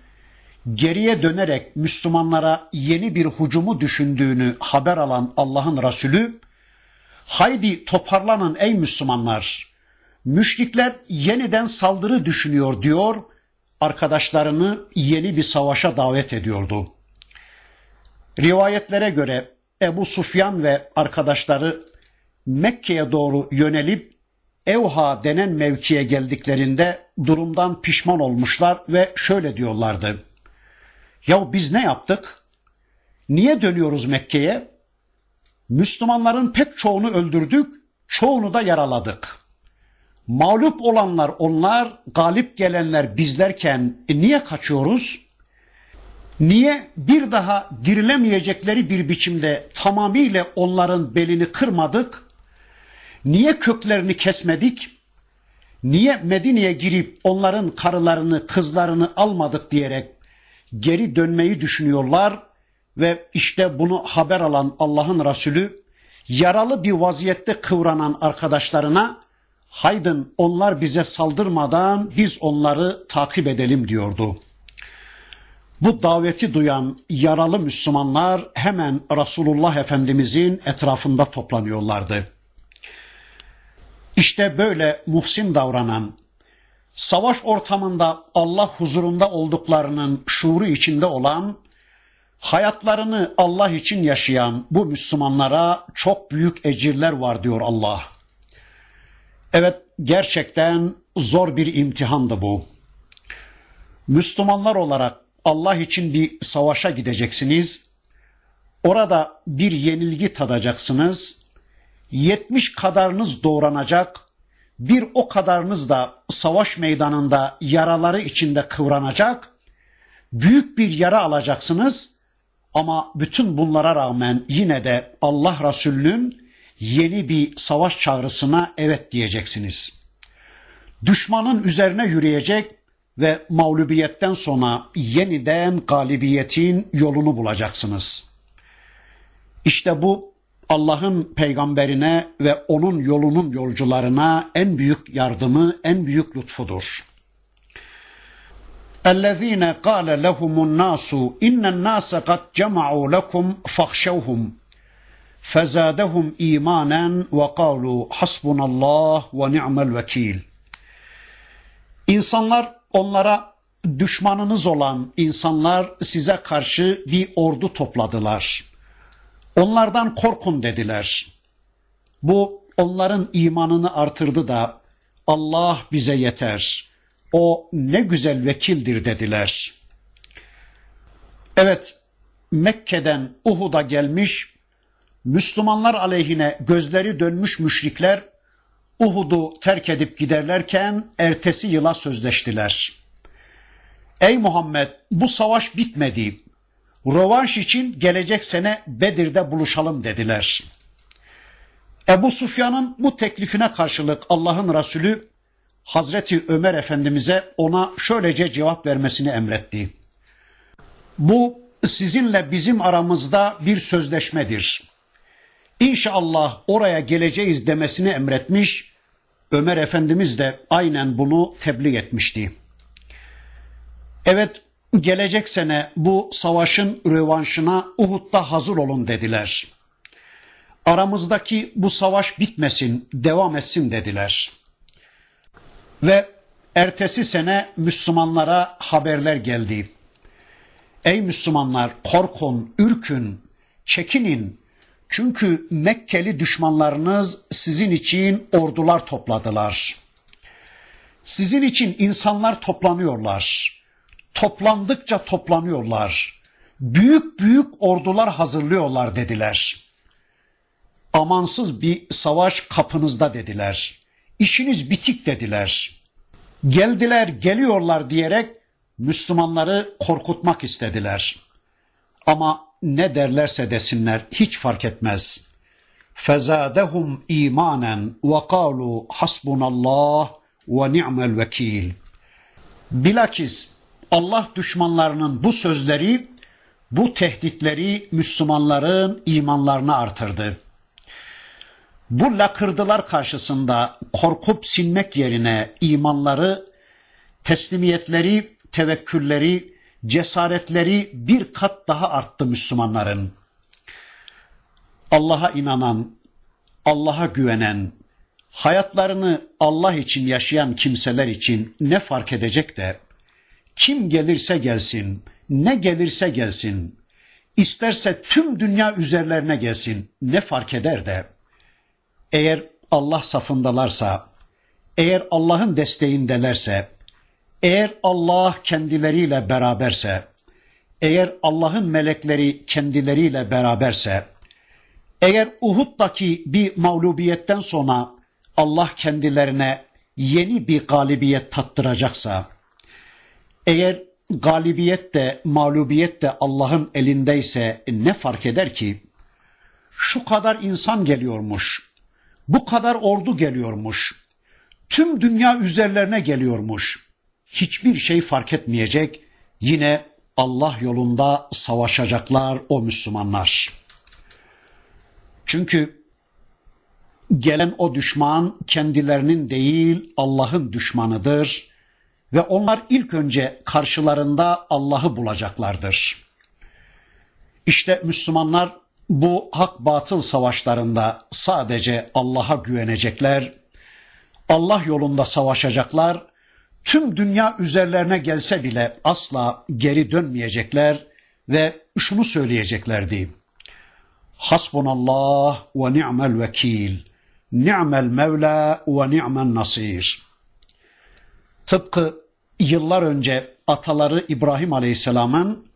geriye dönerek Müslümanlara yeni bir hucumu düşündüğünü haber alan Allah'ın Resulü, haydi toparlanın ey Müslümanlar, Müşrikler yeniden saldırı düşünüyor diyor, arkadaşlarını yeni bir savaşa davet ediyordu. Rivayetlere göre Ebu Sufyan ve arkadaşları Mekke'ye doğru yönelip Evha denen mevkiye geldiklerinde durumdan pişman olmuşlar ve şöyle diyorlardı. Ya biz ne yaptık? Niye dönüyoruz Mekke'ye? Müslümanların pek çoğunu öldürdük, çoğunu da yaraladık. Mağlup olanlar onlar, galip gelenler bizlerken e niye kaçıyoruz? Niye bir daha dirilemeyecekleri bir biçimde tamamıyla onların belini kırmadık? Niye köklerini kesmedik? Niye Medine'ye girip onların karılarını, kızlarını almadık diyerek geri dönmeyi düşünüyorlar ve işte bunu haber alan Allah'ın Resulü yaralı bir vaziyette kıvranan arkadaşlarına haydın onlar bize saldırmadan biz onları takip edelim diyordu. Bu daveti duyan yaralı Müslümanlar hemen Resulullah Efendimizin etrafında toplanıyorlardı. İşte böyle muhsin davranan, savaş ortamında Allah huzurunda olduklarının şuuru içinde olan, hayatlarını Allah için yaşayan bu Müslümanlara çok büyük ecirler var diyor Allah. Evet gerçekten zor bir imtihandı bu. Müslümanlar olarak Allah için bir savaşa gideceksiniz. Orada bir yenilgi tadacaksınız. 70 kadarınız doğranacak. Bir o kadarınız da savaş meydanında yaraları içinde kıvranacak. Büyük bir yara alacaksınız. Ama bütün bunlara rağmen yine de Allah Resulü'nün yeni bir savaş çağrısına evet diyeceksiniz. Düşmanın üzerine yürüyecek ve mağlubiyetten sonra yeniden galibiyetin yolunu bulacaksınız. İşte bu Allah'ın peygamberine ve onun yolunun yolcularına en büyük yardımı, en büyük lütfudur. اَلَّذ۪ينَ قَالَ لَهُمُ النَّاسُ اِنَّ النَّاسَ قَدْ جَمَعُوا لَكُمْ فَخْشَوْهُمْ فَزَادَهُمْ اِيمَانًا وَقَالُوا حسبنا الله ونعم الوكيل. İnsanlar onlara düşmanınız olan insanlar size karşı bir ordu topladılar. Onlardan korkun dediler. Bu onların imanını artırdı da Allah bize yeter. O ne güzel vekildir dediler. Evet Mekke'den Uhud'a gelmiş Müslümanlar aleyhine gözleri dönmüş müşrikler Uhud'u terk edip giderlerken ertesi yıla sözleştiler. Ey Muhammed bu savaş bitmedi. Rovanş için gelecek sene Bedir'de buluşalım dediler. Ebu Sufyan'ın bu teklifine karşılık Allah'ın Resulü Hazreti Ömer Efendimiz'e ona şöylece cevap vermesini emretti. Bu sizinle bizim aramızda bir sözleşmedir. İnşallah oraya geleceğiz demesini emretmiş. Ömer Efendimiz de aynen bunu tebliğ etmişti. Evet gelecek sene bu savaşın rövanşına Uhud'da hazır olun dediler. Aramızdaki bu savaş bitmesin, devam etsin dediler. Ve ertesi sene Müslümanlara haberler geldi. Ey Müslümanlar korkun, ürkün, çekinin, çünkü Mekkeli düşmanlarınız sizin için ordular topladılar. Sizin için insanlar toplanıyorlar. Toplandıkça toplanıyorlar. Büyük büyük ordular hazırlıyorlar dediler. Amansız bir savaş kapınızda dediler. İşiniz bitik dediler. Geldiler, geliyorlar diyerek Müslümanları korkutmak istediler. Ama ne derlerse desinler hiç fark etmez. Fezadehum imanen ve kalu hasbunallah ve ni'mel vekil. Bilakis Allah düşmanlarının bu sözleri, bu tehditleri Müslümanların imanlarını artırdı. Bu lakırdılar karşısında korkup sinmek yerine imanları, teslimiyetleri, tevekkülleri, cesaretleri bir kat daha arttı Müslümanların. Allah'a inanan, Allah'a güvenen, hayatlarını Allah için yaşayan kimseler için ne fark edecek de kim gelirse gelsin, ne gelirse gelsin, isterse tüm dünya üzerlerine gelsin ne fark eder de eğer Allah safındalarsa, eğer Allah'ın desteğindelerse, eğer Allah kendileriyle beraberse, eğer Allah'ın melekleri kendileriyle beraberse, eğer Uhud'daki bir mağlubiyetten sonra Allah kendilerine yeni bir galibiyet tattıracaksa, eğer galibiyet de mağlubiyet de Allah'ın elindeyse ne fark eder ki? Şu kadar insan geliyormuş, bu kadar ordu geliyormuş, tüm dünya üzerlerine geliyormuş.'' hiçbir şey fark etmeyecek. Yine Allah yolunda savaşacaklar o Müslümanlar. Çünkü gelen o düşman kendilerinin değil Allah'ın düşmanıdır ve onlar ilk önce karşılarında Allah'ı bulacaklardır. İşte Müslümanlar bu hak batıl savaşlarında sadece Allah'a güvenecekler, Allah yolunda savaşacaklar tüm dünya üzerlerine gelse bile asla geri dönmeyecekler ve şunu söyleyeceklerdi. Hasbunallah ve ni'mel vekil, ni'mel mevla ve ni'mel nasir. Tıpkı yıllar önce ataları İbrahim Aleyhisselam'ın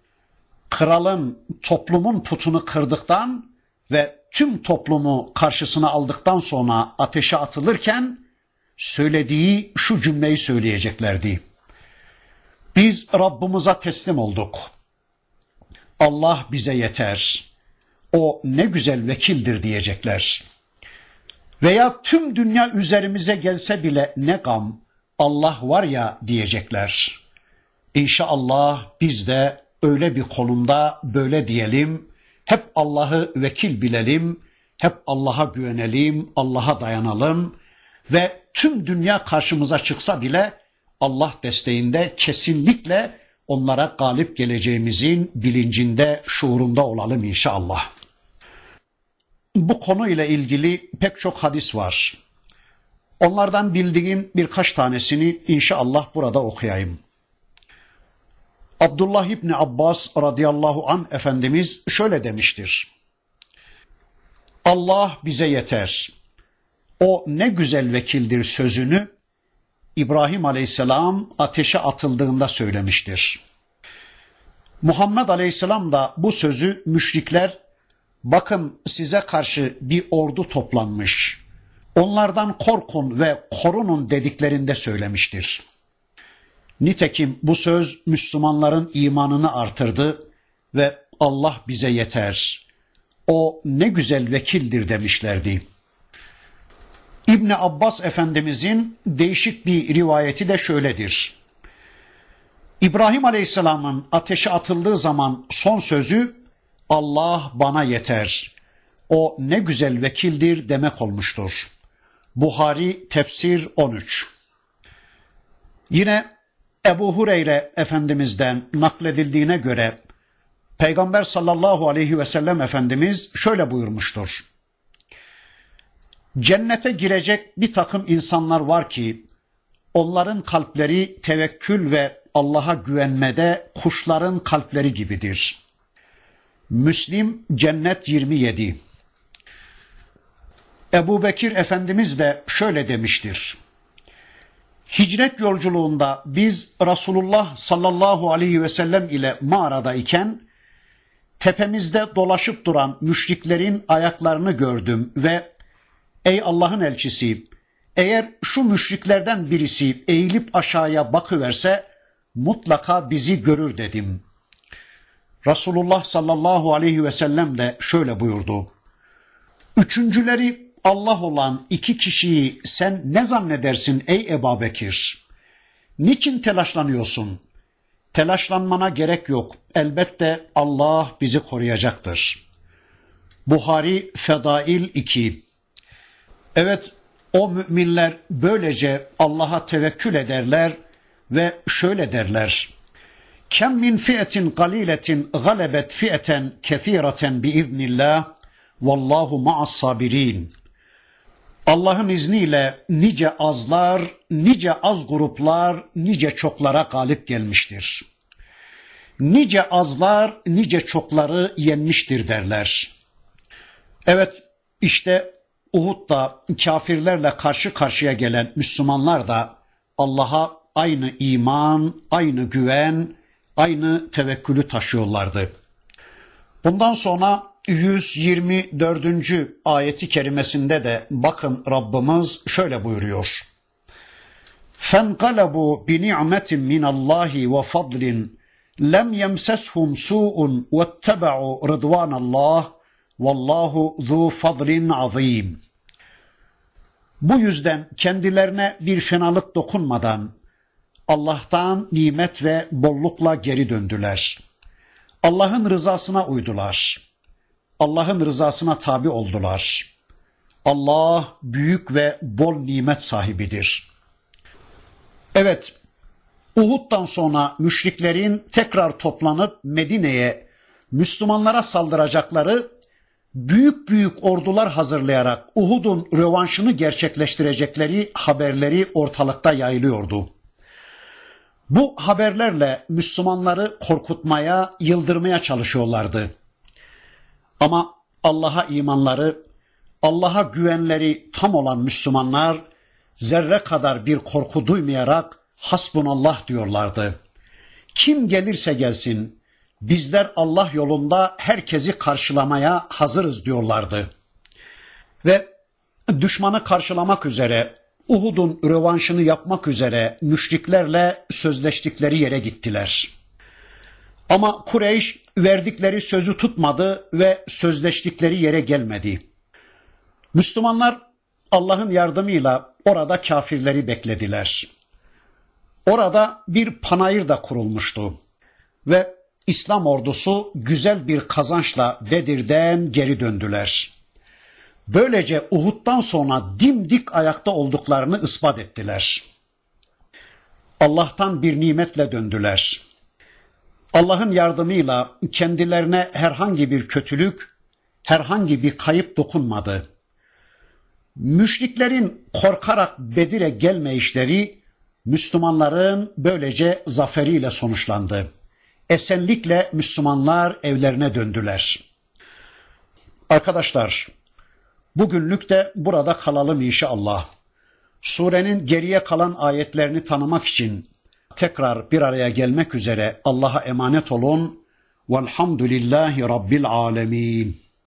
kralın toplumun putunu kırdıktan ve tüm toplumu karşısına aldıktan sonra ateşe atılırken söylediği şu cümleyi söyleyeceklerdi. Biz Rabbimize teslim olduk. Allah bize yeter. O ne güzel vekildir diyecekler. Veya tüm dünya üzerimize gelse bile ne gam, Allah var ya diyecekler. İnşallah biz de öyle bir konumda böyle diyelim. Hep Allah'ı vekil bilelim, hep Allah'a güvenelim, Allah'a dayanalım ve tüm dünya karşımıza çıksa bile Allah desteğinde kesinlikle onlara galip geleceğimizin bilincinde, şuurunda olalım inşallah. Bu konu ile ilgili pek çok hadis var. Onlardan bildiğim birkaç tanesini inşallah burada okuyayım. Abdullah İbni Abbas radıyallahu an Efendimiz şöyle demiştir. Allah bize yeter. O ne güzel vekildir sözünü İbrahim Aleyhisselam ateşe atıldığında söylemiştir. Muhammed Aleyhisselam da bu sözü müşrikler bakın size karşı bir ordu toplanmış. Onlardan korkun ve korunun dediklerinde söylemiştir. Nitekim bu söz Müslümanların imanını artırdı ve Allah bize yeter. O ne güzel vekildir demişlerdi.'' İbni Abbas Efendimizin değişik bir rivayeti de şöyledir. İbrahim Aleyhisselam'ın ateşe atıldığı zaman son sözü Allah bana yeter. O ne güzel vekildir demek olmuştur. Buhari Tefsir 13 Yine Ebu Hureyre Efendimiz'den nakledildiğine göre Peygamber sallallahu aleyhi ve sellem Efendimiz şöyle buyurmuştur. Cennete girecek bir takım insanlar var ki onların kalpleri tevekkül ve Allah'a güvenmede kuşların kalpleri gibidir. Müslim Cennet 27 Ebu Bekir Efendimiz de şöyle demiştir. Hicret yolculuğunda biz Resulullah sallallahu aleyhi ve sellem ile mağarada iken tepemizde dolaşıp duran müşriklerin ayaklarını gördüm ve Ey Allah'ın elçisi, eğer şu müşriklerden birisi eğilip aşağıya bakıverse mutlaka bizi görür dedim. Resulullah sallallahu aleyhi ve sellem de şöyle buyurdu. Üçüncüleri Allah olan iki kişiyi sen ne zannedersin ey Ebu Bekir? Niçin telaşlanıyorsun? Telaşlanmana gerek yok. Elbette Allah bizi koruyacaktır. Buhari Fedail 2 Evet o müminler böylece Allah'a tevekkül ederler ve şöyle derler. Kem min fi'etin galiletin galebet fi'eten kethireten biiznillah vallahu ma'as sabirin. Allah'ın izniyle nice azlar, nice az gruplar, nice çoklara galip gelmiştir. Nice azlar, nice çokları yenmiştir derler. Evet, işte Uhud'da kafirlerle karşı karşıya gelen Müslümanlar da Allah'a aynı iman, aynı güven, aynı tevekkülü taşıyorlardı. Bundan sonra 124. ayeti kerimesinde de bakın Rabbimiz şöyle buyuruyor. فَانْقَلَبُوا بِنِعْمَةٍ مِّنَ اللّٰهِ وَفَضْلٍ لَمْ يَمْسَسْهُمْ سُوءٌ وَاتَّبَعُوا رِضْوَانَ اللّٰهِ وَاللّٰهُ ذُو فَضْلٍ عَظ۪يمٍ bu yüzden kendilerine bir fenalık dokunmadan Allah'tan nimet ve bollukla geri döndüler. Allah'ın rızasına uydular. Allah'ın rızasına tabi oldular. Allah büyük ve bol nimet sahibidir. Evet, Uhud'dan sonra müşriklerin tekrar toplanıp Medine'ye Müslümanlara saldıracakları büyük büyük ordular hazırlayarak Uhud'un rövanşını gerçekleştirecekleri haberleri ortalıkta yayılıyordu. Bu haberlerle Müslümanları korkutmaya, yıldırmaya çalışıyorlardı. Ama Allah'a imanları, Allah'a güvenleri tam olan Müslümanlar zerre kadar bir korku duymayarak hasbunallah diyorlardı. Kim gelirse gelsin, bizler Allah yolunda herkesi karşılamaya hazırız diyorlardı. Ve düşmanı karşılamak üzere Uhud'un rövanşını yapmak üzere müşriklerle sözleştikleri yere gittiler. Ama Kureyş verdikleri sözü tutmadı ve sözleştikleri yere gelmedi. Müslümanlar Allah'ın yardımıyla orada kafirleri beklediler. Orada bir panayır da kurulmuştu ve İslam ordusu güzel bir kazançla Bedir'den geri döndüler. Böylece Uhud'dan sonra dimdik ayakta olduklarını ispat ettiler. Allah'tan bir nimetle döndüler. Allah'ın yardımıyla kendilerine herhangi bir kötülük, herhangi bir kayıp dokunmadı. Müşriklerin korkarak Bedir'e gelmeyişleri Müslümanların böylece zaferiyle sonuçlandı esenlikle Müslümanlar evlerine döndüler. Arkadaşlar, bugünlük de burada kalalım inşallah. Surenin geriye kalan ayetlerini tanımak için tekrar bir araya gelmek üzere Allah'a emanet olun. Velhamdülillahi Rabbil Alemin.